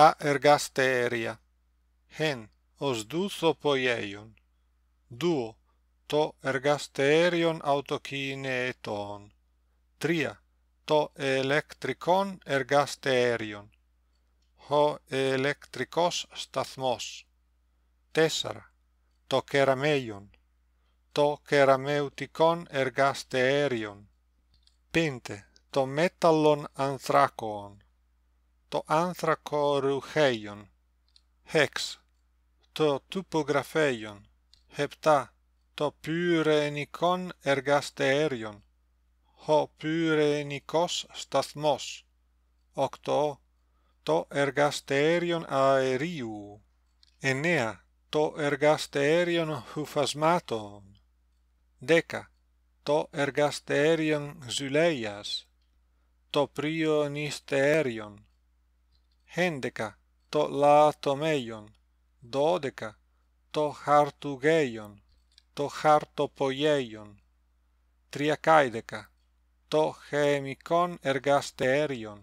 τα εργαστέρια Χεν ως δούθο ποιέιον. Δύο, το εργαστέριον αυτοκινήτων. Τρία, το ηλεκτρικόν εργαστέριον Ο ηλεκτρικός σταθμός. Τέσσερα, το κεραμέιον. Το κεραμευτικόν εργαστήριον. Πέντε, το μέταλλον ανθράκοον το άνθρακο ρουχέιον. 6. Το τουπογραφέιον. 7. Το πυρενικόν εργαστέριον. Ο πυρενικός σταθμός. 8. Το εργαστέριον αερίου. 9. Το εργαστέριον χουφασμάτων. 10. Το εργαστέριον ζουλέιας. Το πριονιστέριον. hendeka to la to meion dodeka to hartugeion to harto poieion triakaideka to hemikon ergasterion